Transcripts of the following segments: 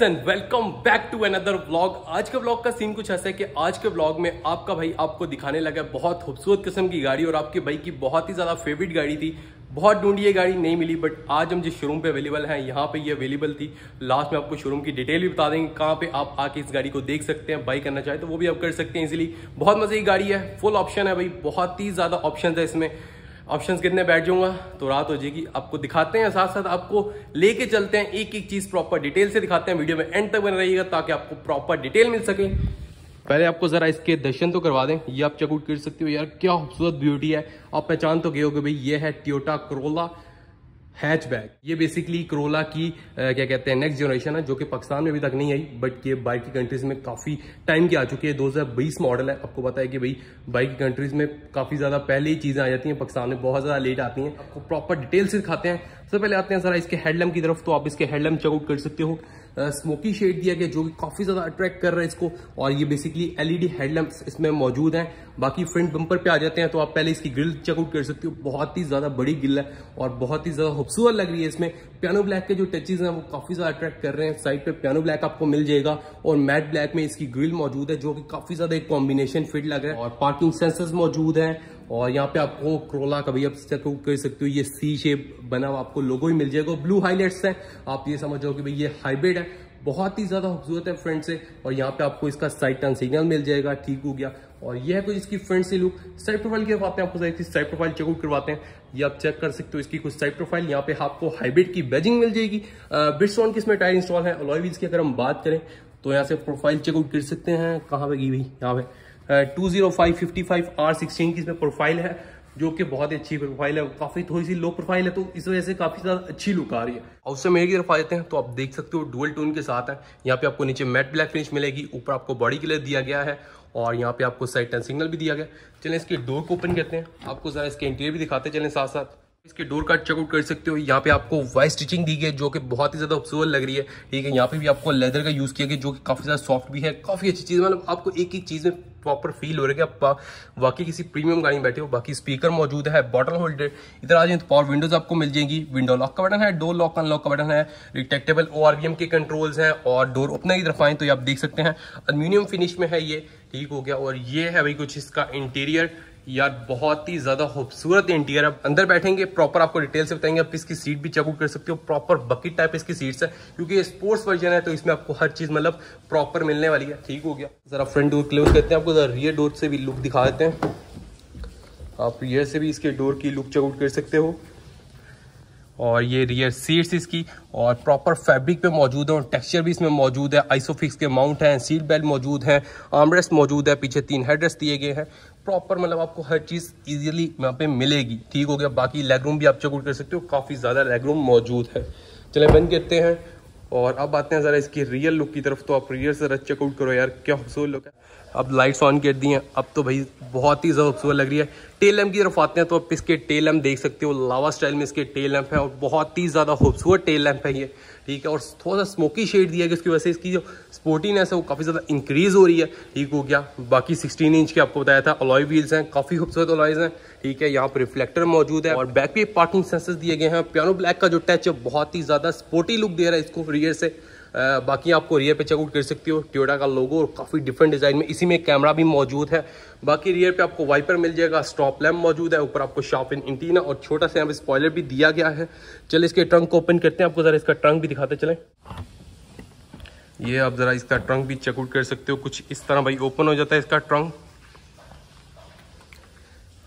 friends and welcome back to another blog आज के blog का सीन कुछ ऐसा है कि आज के ब्लॉग में आपका भाई आपको दिखाने लगा बहुत खूबसूरत किस्म की गाड़ी और आपके भाई की बहुत ही ज़्यादा फेवरेट गाड़ी थी बहुत ढूंढी ये गाड़ी नहीं मिली बट आज हम जिस शोरूम पे अवेलेबल हैं यहाँ पे ये अवेलेबल थी लास्ट में आपको शोरूम की डिटेल भी बता देंगे कहाँ पे आप आके इस गाड़ी को देख सकते हैं बाई करना चाहे तो वो भी आप कर सकते हैं इजिली बहुत मज़े की गाड़ी है फुल ऑप्शन है भाई बहुत ही ज़्यादा ऑप्शन है इसमें ऑप्शन कितने बैठ जाऊंगा तो रात हो जाएगी आपको दिखाते हैं साथ साथ आपको लेके चलते हैं एक एक चीज़ प्रॉपर डिटेल से दिखाते हैं वीडियो में एंड तक बने रहिएगा ताकि आपको प्रॉपर डिटेल मिल सके पहले आपको ज़रा इसके दर्शन तो करवा दें ये आप चेकआउट कर सकते हो यार क्या खूबसूरत ब्यूटी है आप पहचान तो गए हो कि भाई ये है ट्योटा करोला हैचबैक ये बेसिकली करोला की आ, uh, क्या कहते हैं नेक्स्ट जनरेशन है जो कि पाकिस्तान में अभी तक नहीं आई बट ये बाइक की कंट्रीज में काफ़ी टाइम की आ चुकी है 2020 मॉडल है आपको पता है कि भाई बाइक की कंट्रीज में काफ़ी ज़्यादा पहले ही चीज़ें आ जाती हैं पाकिस्तान में बहुत ज़्यादा लेट आती हैं आपको प्रॉपर डिटेल से दिखाते हैं सबसे पहले आते हैं सर इसके हेडलैम्प की तरफ तो आप इसके हेडलम चेकआउट कर सकते हो स्मोकी शेड दिया गया जो कि काफी ज्यादा अट्रैक्ट कर रहा है इसको और ये बेसिकली एलईडी हेडलैम्प इसमें मौजूद हैं बाकी फ्रंट बंपर पे आ जाते हैं तो आप पहले इसकी ग्रिल चेकआउट कर सकते हो बहुत ही ज्यादा बड़ी ग्रिल है और बहुत ही ज्यादा खूबसूरत लग रही है इसमें पियानो ब्लैक के जो टचेज हैं वो काफी ज्यादा अट्रैक्ट कर रहे हैं साइड पे पियानो ब्लैक आपको मिल जाएगा और मैट ब्लैक में इसकी ग्रिल मौजूद है जो कि काफी ज्यादा एक कॉम्बिनेशन फिट लग रहा है और पार्किंग सेंसर मौजूद है और यहाँ पे आपको क्रोला का भी आप चेक कर सकते हो ये सी शेप बना हुआ आपको लोगो ही मिल जाएगा ब्लू हाईलाइट्स है आप ये समझ जाओ कि भाई ये हाइब्रिड है बहुत ही ज़्यादा खूबसूरत है फ्रंट से और यहाँ पे आपको इसका साइड टर्न सिग्नल मिल जाएगा ठीक हो गया और ये है कुछ इसकी फ्रंट से लुक साइड प्रोफाइल की आप आपको साइड प्रोफाइल चेकआउट करवाते हैं ये आप चेक कर सकते हो इसकी कुछ साइड प्रोफाइल यहाँ पे आपको हाइब्रिड की बैजिंग मिल जाएगी बिट्सॉन की इसमें टायर इंस्टॉल है अलॉय व्हील्स की अगर हम बात करें तो यहाँ से प्रोफाइल चेकआउट कर सकते हैं कहाँ पे गई भाई यहाँ पे two zero five fifty five R sixteen की इसमें प्रोफाइल है जो कि बहुत ही अच्छी प्रोफाइल है काफी थोड़ी सी लो प्रोफाइल है तो इस वजह से काफी ज्यादा अच्छी लुक आ रही है और उससे मेरी तरफ आ जाते हैं तो आप देख सकते हो डुअल टोन के साथ है यहाँ पे आपको नीचे मैट ब्लैक फिनिश मिलेगी ऊपर आपको बॉडी कलर दिया गया है और यहाँ पे आपको साइड टर्न सिग्नल भी दिया गया चले इसके डोर को ओपन करते हैं आपको जरा इसके इंटीरियर भी दिखाते चले साथ साथ इसके डोर का चेकआउट कर सकते हो यहाँ पे आपको वाइट स्टिचिंग दी गई है जो कि बहुत ही ज़्यादा खूबसूरत लग रही है ठीक है यहाँ पे भी आपको लेदर का यूज़ किया गया जो कि काफ़ी ज़्यादा सॉफ्ट भी है काफ़ी अच्छी चीज़ मतलब आपको एक एक चीज़ में प्रॉपर फील हो रहा है कि आप वाकई किसी प्रीमियम गाड़ी में बैठे हो बाकी स्पीकर मौजूद है बॉटल होल्डर इधर आ जाए तो पावर विंडोज आपको मिल जाएंगी विंडो लॉक का बटन है डोर लॉक अनलॉक का बटन है रिटेक्टेबल ओ के कंट्रोल्स हैं और डोर ओपनर की तरफ आए तो ये आप देख सकते हैं अल्यूमिनियम फिनिश में है ये ठीक हो गया और ये है भाई कुछ इसका इंटीरियर यार बहुत ही ज्यादा खूबसूरत इंटीरियर है अंदर बैठेंगे प्रॉपर आपको डिटेल से बताएंगे आप इसकी सीट भी चेकआउट कर सकते हो प्रॉपर बकेट टाइप इसकी सीट्स है क्योंकि ये स्पोर्ट्स वर्जन है तो इसमें आपको हर चीज मतलब प्रॉपर मिलने वाली है ठीक हो गया जरा फ्रंट डोर क्लोज करते हैं आपको रियर डोर से भी लुक दिखा देते हैं आप रियर से भी इसके डोर की लुक चेकआउट कर सकते हो और ये रियर सीट्स इसकी और प्रॉपर फैब्रिक पे मौजूद है और टेक्सचर भी इसमें मौजूद है आइसोफिक्स के माउंट हैं सीट बेल्ट मौजूद है आर्मरेस्ट मौजूद है पीछे तीन हेडरेस्ट दिए गए हैं प्रॉपर मतलब आपको हर चीज़ इजीली यहाँ पे मिलेगी ठीक हो गया बाकी लेग रूम भी आप चेकआउट कर सकते हो काफ़ी ज़्यादा लेग रूम मौजूद है चले बंद करते हैं और अब आते हैं ज़रा इसकी रियल लुक की तरफ तो आप रियल से चेकआउट करो यार क्या खूबसूरत लुक है अब लाइट्स ऑन कर दी हैं अब तो भाई बहुत ही ज़्यादा खूबसूरत लग रही है टेल एम की तरफ आते हैं तो आप इसके टेल एम देख सकते हो लावा स्टाइल में इसके टेल लैम्प है और बहुत ही ज़्यादा खूबसूरत टेल लैम्प है ये ठीक है और थोड़ा सा स्मोकी शेड दिया है उसकी वजह से इसकी जो स्पोर्टीनेस है वो काफ़ी ज़्यादा इंक्रीज़ हो रही है ठीक हो गया बाकी सिक्सटीन इंच के आपको बताया था अलॉय व्हील्स हैं काफ़ी खूबसूरत अलॉयज हैं ठीक है यहाँ पर रिफ्लेक्टर मौजूद है और बैक पे पार्किंग सेंसर दिए गए हैं प्यारो ब्लैक का जो टच है बहुत ही ज़्यादा स्पोर्टी लुक दे रहा है इसको रियर से बाकी आपको रियर पे चेकआउट कर सकते हो ट्योटा का लोगो और काफ़ी डिफरेंट डिज़ाइन में इसी में कैमरा भी मौजूद है बाकी रियर पे आपको वाइपर मिल जाएगा स्टॉप लैम्प मौजूद है ऊपर आपको शॉप इन इंटीना और छोटा सा यहाँ पे स्पॉयलर भी दिया गया है चलिए इसके ट्रंक को ओपन करते हैं आपको ज़रा इसका ट्रंक भी दिखाते चलें ये आप ज़रा इसका ट्रंक भी चेकआउट कर सकते हो कुछ इस तरह भाई ओपन हो जाता है इसका ट्रंक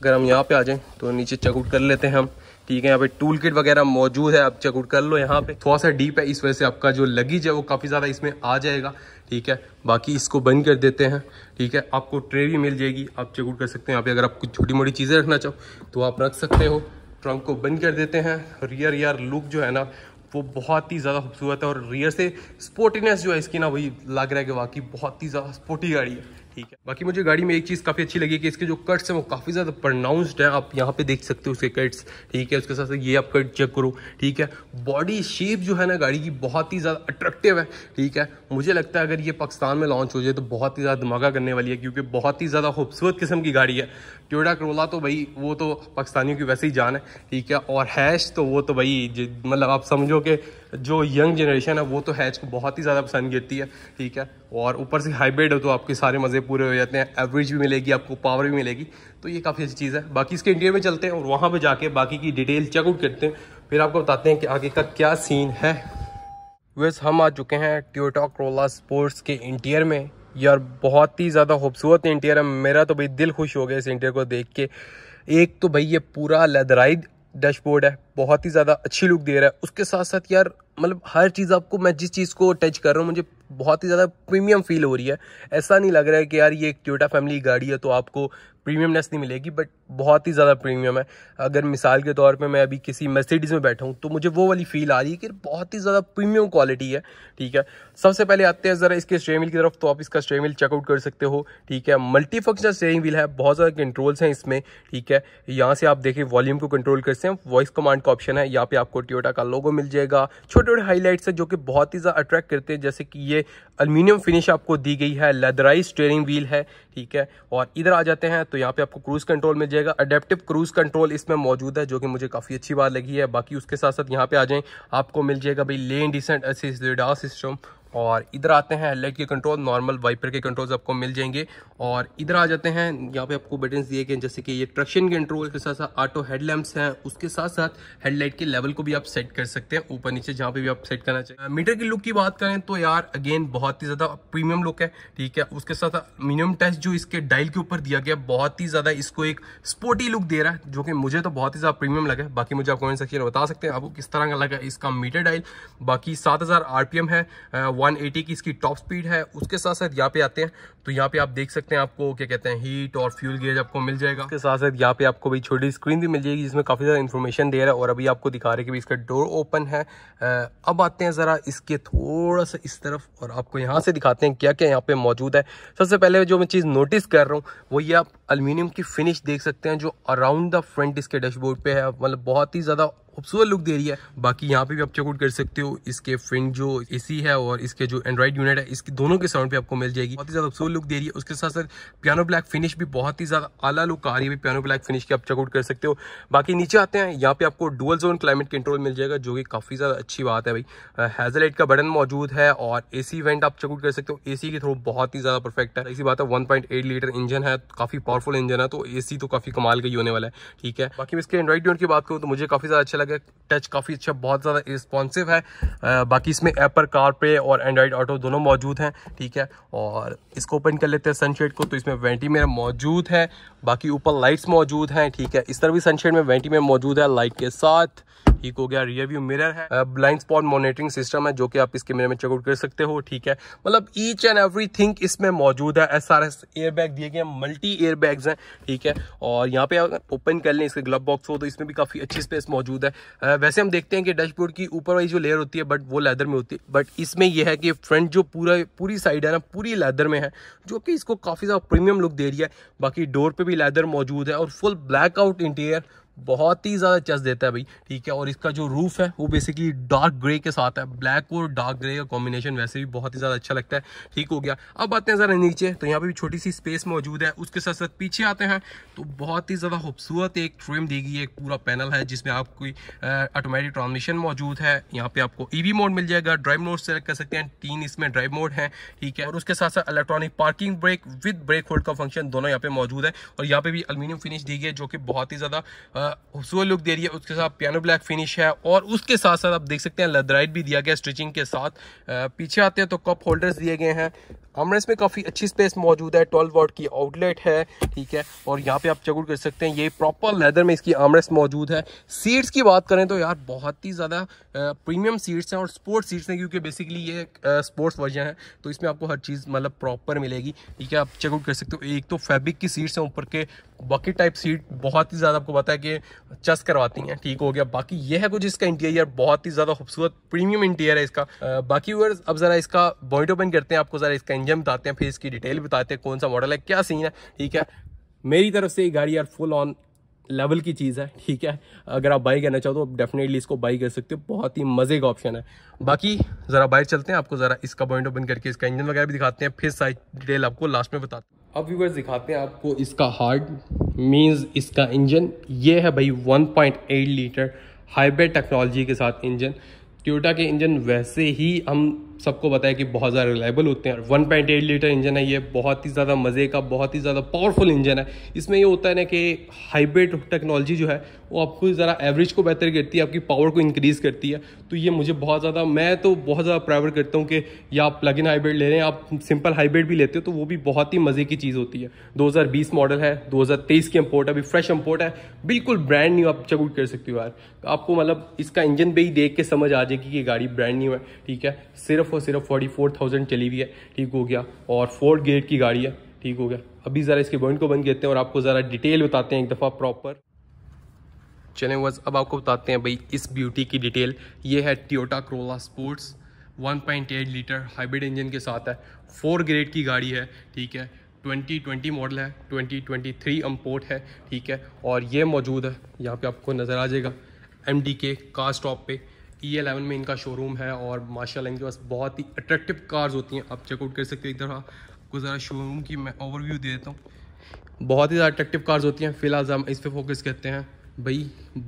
अगर हम यहाँ पे आ जाएं तो नीचे चेकआउट कर लेते हैं हम ठीक है यहाँ पे टूल किट वगैरह मौजूद है आप चेकआउट कर लो यहाँ पे थोड़ा सा डीप है इस वजह से आपका जो लगेज है वो काफ़ी ज़्यादा इसमें आ जाएगा ठीक है बाकी इसको बंद कर देते हैं ठीक है आपको ट्रे भी मिल जाएगी आप चेकआउट कर सकते हैं यहाँ पे अगर आप कुछ छोटी मोटी चीज़ें रखना चाहो तो आप रख सकते हो ट्रंक को बंद कर देते हैं रियर यार लुक जो है ना वो बहुत ही ज़्यादा खूबसूरत है और रियर से स्पोर्टीनेस जो है इसकी ना वही लग रहा है कि वाकई बहुत ही ज़्यादा स्पोर्टी गाड़ी है ठीक है बाकी मुझे गाड़ी में एक चीज़ काफ़ी अच्छी लगी कि इसके जो कट्स हैं वो काफ़ी ज़्यादा प्रोनाउंस्ड हैं आप यहाँ पे देख सकते हो उसके कट्स ठीक है उसके साथ साथ ये आप कट चेक करो ठीक है बॉडी शेप जो है ना गाड़ी की बहुत ही ज़्यादा अट्रैक्टिव है ठीक है मुझे लगता है अगर ये पाकिस्तान में लॉन्च हो जाए तो बहुत ही ज़्यादा धमाका करने वाली है क्योंकि बहुत ही ज़्यादा खूबसूरत किस्म की गाड़ी है ट्योडा करोला तो भाई वो तो पाकिस्तानियों की वैसे ही जान है ठीक है और हैश तो वो तो भाई मतलब आप समझो कि जो यंग जनरेशन है वो तो हैच को बहुत ही ज़्यादा पसंद करती है ठीक है और ऊपर से हाइब्रिड हो तो आपके सारे मज़े पूरे हो जाते हैं एवरेज भी मिलेगी आपको पावर भी मिलेगी तो ये काफ़ी अच्छी चीज़ है बाकी इसके इंडिया में चलते हैं और वहाँ पर जाके बाकी की डिटेल चेकआउट करते हैं फिर आपको बताते हैं कि आगे का क्या सीन है वैसे हम आ चुके हैं ट्योटा क्रोला स्पोर्ट्स के इंटीरियर में यार बहुत ही ज़्यादा खूबसूरत इंटीरियर है मेरा तो भाई दिल खुश हो गया इस इंटीरियर को देख के एक तो भाई ये पूरा लेदराइज डैशबोर्ड है बहुत ही ज़्यादा अच्छी लुक दे रहा है उसके साथ साथ यार मतलब हर चीज़ आपको मैं जिस चीज़ को टच कर रहा हूँ मुझे बहुत ही ज़्यादा प्रीमियम फील हो रही है ऐसा नहीं लग रहा है कि यार ये एक ट्योटा फैमिली गाड़ी है तो आपको प्रीमियमनेस नहीं मिलेगी बट बहुत ही ज़्यादा प्रीमियम है अगर मिसाल के तौर पे मैं अभी किसी मर्सिडीज़ में बैठा हूँ तो मुझे वो वाली फील आ रही है कि बहुत ही ज़्यादा प्रीमियम क्वालिटी है ठीक है सबसे पहले आते हैं ज़रा इसके स्ट्रेमिल की तरफ तो आप इसका स्ट्रेमिल चेकआउट कर सकते हो ठीक है मल्टी फंक्शन स्टेयरिंग व्हील है बहुत ज़्यादा कंट्रोल्स हैं इसमें ठीक है यहाँ से आप देखें वॉल्यूम को कंट्रोल कर सकते हैं वॉइस कमांड का ऑप्शन है यहाँ पर आपको ट्योटा का लोगो मिल जाएगा छोटे छोटे हाईलाइट्स हैं जो कि बहुत ही ज़्यादा अट्रैक्ट करते हैं जैसे कि ये अलमीनियम फिनिश आपको दी गई है लेदराइज स्टेयरिंग व्हील है ठीक है और इधर आ जाते हैं तो यहाँ पे आपको क्रूज़ कंट्रोल मिल जाएगा अडेप्टिव क्रूज़ कंट्रोल इसमें मौजूद है जो कि मुझे काफ़ी अच्छी बात लगी है बाकी उसके साथ साथ यहाँ पे आ जाएँ आपको मिल जाएगा भाई lane descent assist lidar system और इधर आते हैं हेडलाइट के कंट्रोल नॉर्मल वाइपर के कंट्रोल्स आपको मिल जाएंगे और इधर आ जाते हैं यहाँ पे आपको बटन दिए गए जैसे कि ये ट्रक्शन कंट्रोल के साथ साथ ऑटो हेडलैम्प्स हैं उसके साथ साथ हेडलाइट के लेवल को भी आप सेट कर सकते हैं ऊपर नीचे जहाँ पे भी आप सेट करना चाहिए मीटर की लुक की बात करें तो यार अगेन बहुत ही ज़्यादा प्रीमियम लुक है ठीक है उसके साथ मिनिमम टेस्ट जो इसके डायल के ऊपर दिया गया बहुत ही ज़्यादा इसको एक स्पोर्टी लुक दे रहा है जो कि मुझे तो बहुत ही ज़्यादा प्रीमियम लगा बाकी मुझे आप कमेंट सेक्शन में बता सकते हैं आपको किस तरह का लगा इसका मीटर डायल बाकी सात हजार है एटी की इसकी टॉप स्पीड है उसके साथ साथ यहाँ पे आते हैं तो यहाँ पे आप देख सकते हैं आपको क्या कहते हैं हीट और फ्यूल गेज आपको मिल जाएगा उसके साथ साथ यहाँ पे आपको भी छोटी स्क्रीन भी मिल जाएगी जिसमें काफ़ी ज़्यादा इन्फॉर्मेशन दे रहा है और अभी आपको दिखा रहे हैं कि इसका डोर ओपन है अब आते हैं ज़रा इसके थोड़ा सा इस तरफ और आपको यहाँ से दिखाते हैं क्या क्या यहाँ पे मौजूद है सबसे पहले जो मैं चीज़ नोटिस कर रहा हूँ वो ये आप अल्यूमिनियम की फिनिश देख सकते हैं जो अराउंड द फ्रंट इसके डैशबोर्ड पे है मतलब बहुत ही ज़्यादा खूबसूरत लुक दे रही है बाकी यहाँ पे भी आप चेकआउट कर सकते हो इसके फ्रंट जो एसी है और इसके जो एंड्रॉइड यूनिट है इसके दोनों के साउंड पे आपको मिल जाएगी बहुत ही ज़्यादा खूबसूरत लुक दे रही है उसके साथ साथ पियानो ब्लैक फिनिश भी बहुत ही ज़्यादा आला लुक आ रही है पियानो ब्लैक फिनिश की आप चेकआउट कर सकते हो बाकी नीचे आते हैं यहाँ पे आपको डुअल जोन क्लाइमेट कंट्रोल मिल जाएगा जो कि काफ़ी ज़्यादा अच्छी बात है भाई हैजलाइट का बटन मौजूद है और ए सी वेंट आप चेकआउट कर सकते हो ए सी के थ्रू बहुत ही ज़्यादा परफेक्ट है इसी बात है वन लीटर इंजन है काफ़ी पावरफुल इंजन है तो ए सी तो काफ़ी कमाल का ही होने वाला है ठीक है बाकी इसके एंड्रॉइड यूनिट की बात करूँ तो मुझे काफ़ी ज़्यादा अच्छा लगा टच काफ़ी अच्छा बहुत ज़्यादा रिस्पॉन्सिव है आ, बाकी इसमें एपर कार पे और एंड्रॉइड ऑटो दोनों मौजूद हैं ठीक है और इसको ओपन कर लेते हैं सनशेड को तो इसमें वेंटी मेरा मौजूद है बाकी ऊपर लाइट्स मौजूद हैं ठीक है इस तरह भी सनशेड में वेंटी मेरा मौजूद है लाइट के साथ ठीक हो गया रियर व्यू मिरर है ब्लाइंड स्पॉट मॉनिटरिंग सिस्टम है जो कि आप इस कैमरे में चेकआउट कर सकते हो ठीक है मतलब ईच एंड एवरी थिंग इसमें मौजूद है एस आर एस एयरबैग दिए गए मल्टी एयर बैग हैं ठीक है और यहाँ पे ओपन कर लें इसके ग्लब बॉक्स हो तो इसमें भी काफ़ी अच्छी स्पेस मौजूद है वैसे हम देखते हैं कि डैशबोर्ड की ऊपर वाली जो लेयर होती है बट वो लेदर में होती है बट इसमें यह है कि फ्रंट जो पूरा पूरी साइड है ना पूरी लेदर में है जो कि इसको काफ़ी ज़्यादा प्रीमियम लुक दे रही है बाकी डोर पे भी लेदर मौजूद है और फुल ब्लैक आउट इंटीरियर बहुत ही ज़्यादा चस देता है भाई ठीक है और इसका जो रूफ़ है वो बेसिकली डार्क ग्रे के साथ है ब्लैक और डार्क ग्रे का कॉम्बिनेशन वैसे भी बहुत ही ज़्यादा अच्छा लगता है ठीक हो गया अब आते हैं ज़रा नीचे तो यहाँ पे भी छोटी सी स्पेस मौजूद है उसके साथ साथ पीछे आते हैं तो बहुत ही ज़्यादा खूबसूरत एक ट्रिम दी गई है एक पूरा पैनल है जिसमें आपकी ऑटोमेटिक ट्रांसमिशन मौजूद है यहाँ पे आपको ई e मोड मिल जाएगा ड्राइव मोड से कर सकते हैं तीन इसमें ड्राइव मोड है ठीक है और उसके साथ साथ electronic parking brake with brake hold का फंक्शन दोनों यहाँ पे मौजूद है और यहाँ पे भी अलमिनियम फिनिश दी गई है जो कि बहुत ही ज़्यादा खूबसूरत लुक दे रही है उसके साथ पियानो ब्लैक फिनिश है और उसके साथ साथ आप देख सकते हैं लदराइट भी दिया गया स्टिचिंग के साथ आ, पीछे आते हैं तो कप होल्डर्स दिए गए हैं हमारे इसमें काफ़ी अच्छी स्पेस मौजूद है ट्वेल्व वॉट की आउटलेट है ठीक है और यहाँ पे आप चेकआउट कर सकते हैं ये प्रॉपर लेदर में इसकी आमरेस मौजूद है सीट्स की बात करें तो यार बहुत ही ज़्यादा प्रीमियम सीट्स हैं और स्पोर्ट्स सीट्स हैं क्योंकि बेसिकली ये स्पोर्ट्स वर्जन है तो इसमें आपको हर चीज़ मतलब प्रॉपर मिलेगी ठीक है आप चेकआउट कर सकते हो एक तो फैब्रिक की सीट्स हैं ऊपर के बकेट टाइप सीट बहुत ही ज़्यादा आपको पता है कि चस करवाती हैं ठीक हो गया बाकी ये है कुछ इसका इंटीरियर बहुत ही ज़्यादा खूबसूरत प्रीमियम इंटीरियर है इसका बाकी अब ज़रा इसका बॉइंट ओपन करते हैं आपको ज़रा इसका इंजन बताते हैं फिर इसकी डिटेल बताते हैं कौन सा मॉडल है क्या सीन है ठीक है मेरी तरफ से ये गाड़ी यार फुल ऑन लेवल की चीज़ है ठीक है अगर आप बाई करना चाहो तो डेफिनेटली इसको बाई कर सकते हो बहुत ही मज़े का ऑप्शन है बाकी ज़रा बाइक चलते हैं आपको ज़रा इसका पॉइंट ओपन करके इसका इंजन वगैरह भी दिखाते हैं फिर सारी डिटेल आपको लास्ट में बताते हैं अब व्यूवर्स दिखाते हैं आपको इसका हार्ड मीन्स इसका इंजन ये है भाई 1.8 लीटर हाइब्रिड टेक्नोलॉजी के साथ इंजन ट्योटा के इंजन वैसे ही हम सबको बताया कि बहुत ज़्यादा रिलायबल होते हैं one point eight litre engine है ये बहुत ही ज़्यादा मज़े का बहुत ही ज़्यादा पावरफुल इंजन है इसमें ये होता है ना कि हाइब्रिड टेक्नोलॉजी जो है वो आपको ज़रा एवरेज को बेहतर करती है आपकी पावर को इंक्रीज़ करती है तो ये मुझे बहुत ज़्यादा मैं तो बहुत ज़्यादा प्रेवर करता हूँ कि या आप प्लग इन हाइब्रिड ले रहे हैं आप सिंपल हाइब्रिड भी लेते हो तो वो भी बहुत ही मज़े की चीज़ होती है बीस मॉडल है तेईस की इम्पोर्ट है अभी फ्रेश इम्पोर्ट है बिल्कुल ब्रांड न्यू आप चेकआउट कर सकते हो यार आपको मतलब इसका इंजन भी देख के समझ आ जाएगी कि ये गाड़ी ब्रांड न्यू है ठीक है सिर्फ सिर्फ और सिर्फ फोर्टी फोर थाउजेंड चली हुई है ठीक हो गया और फोर गेट की गाड़ी है ठीक हो गया अभी ज़रा इसके बॉइंट को बंद करते हैं और आपको ज़रा डिटेल बताते हैं एक दफ़ा प्रॉपर चले बस अब आपको बताते हैं भाई इस ब्यूटी की डिटेल ये है Toyota Corolla sports 1.8 litre hybrid engine के साथ है फोर ग्रेड की गाड़ी है ठीक है 2020 मॉडल है 2023 अम्पोर्ट है ठीक है और ये मौजूद है यहाँ पे आपको नज़र आ जाएगा एम डी के कार स्टॉप पे ई e एलेवन में इनका शोरूम है और माशाला इनके पास बहुत ही अट्रैक्टिव कार्स होती हैं आप चेकआउट कर सकते हो एक दफ़ा आपको ज़रा शोरूम की मैं ओवरव्यू दे देता हूँ बहुत ही ज़्यादा अट्रैक्टिव कार्स होती हैं फिलहाल हम इस पर फोकस करते हैं भाई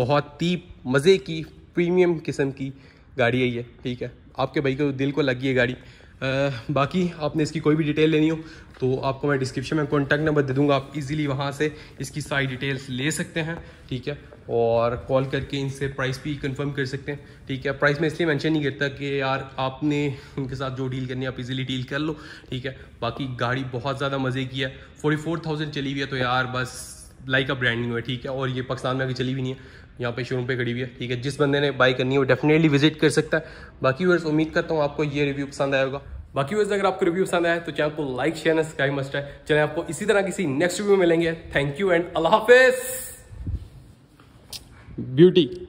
बहुत ही मज़े की प्रीमियम किस्म की गाड़ी है ये ठीक है आपके भाई को दिल को लगी है गाड़ी बाकी आपने इसकी कोई भी डिटेल लेनी हो तो आपको मैं डिस्क्रिप्शन में कॉन्टैक्ट नंबर दे दूंगा आप इजीली वहाँ से इसकी सारी डिटेल्स ले सकते हैं ठीक है और कॉल करके इनसे प्राइस भी कंफर्म कर सकते हैं ठीक है प्राइस में इसलिए मेंशन नहीं करता कि यार आपने उनके साथ जो डील करनी है आप इजीली डील कर लो ठीक है बाकी गाड़ी बहुत ज़्यादा मज़े की है फोर्टी फोर थाउजेंड चली हुई है तो यार बस लाइक अ ब्रांड है ठीक है और ये पाकिस्तान में अभी चली भी नहीं है यहाँ पे शोरूम पे खड़ी हुई है ठीक है जिस बंदे ने बाई करनी है वो डेफिनेटली विजिट कर सकता है बाकी वर्स उम्मीद करता हूँ आपको ये रिव्यू पसंद आया होगा बाकी वर्स अगर आपको रिव्यू पसंद आया तो चैनल को like share and subscribe must है चले आपको इसी तरह किसी नेक्स्ट रिव्यू में मिलेंगे थैंक यू एंड अल्लाह हाफिज ब्यूटी